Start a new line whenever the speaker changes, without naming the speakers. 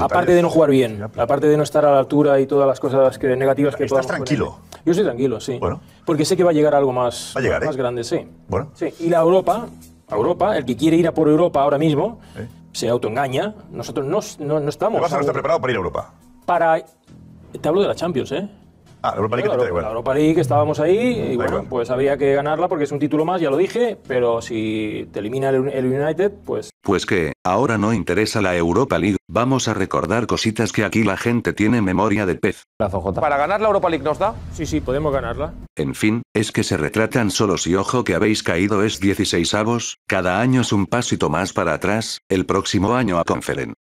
aparte de no jugar
bien, aparte de no estar a la altura y todas las cosas que, negativas que ¿Estás tranquilo? Yo estoy tranquilo, sí. Bueno. Porque sé que va a llegar algo más, ¿eh? más grande, sí. Bueno. Y la Europa, Europa, el que quiere ir a por Europa ahora mismo, ¿Eh? se autoengaña. Nosotros no, no estamos... ¿Vas no estar preparado para ir a Europa. Para... Te hablo de la Champions, ¿eh? Ah, la Europa League estábamos ahí y bueno, pues había que ganarla porque es un título más, ya lo dije, pero
si te elimina el, United, pues...
Pues que, ahora no interesa la Europa League, vamos a recordar cositas que aquí la gente tiene memoria de pez. ¿Para
ganar la Europa League nos da? Sí, sí, podemos ganarla.
En fin, es que se retratan solos y ojo que habéis caído es 16 avos, cada año es un pasito más para atrás, el próximo año a Conferen.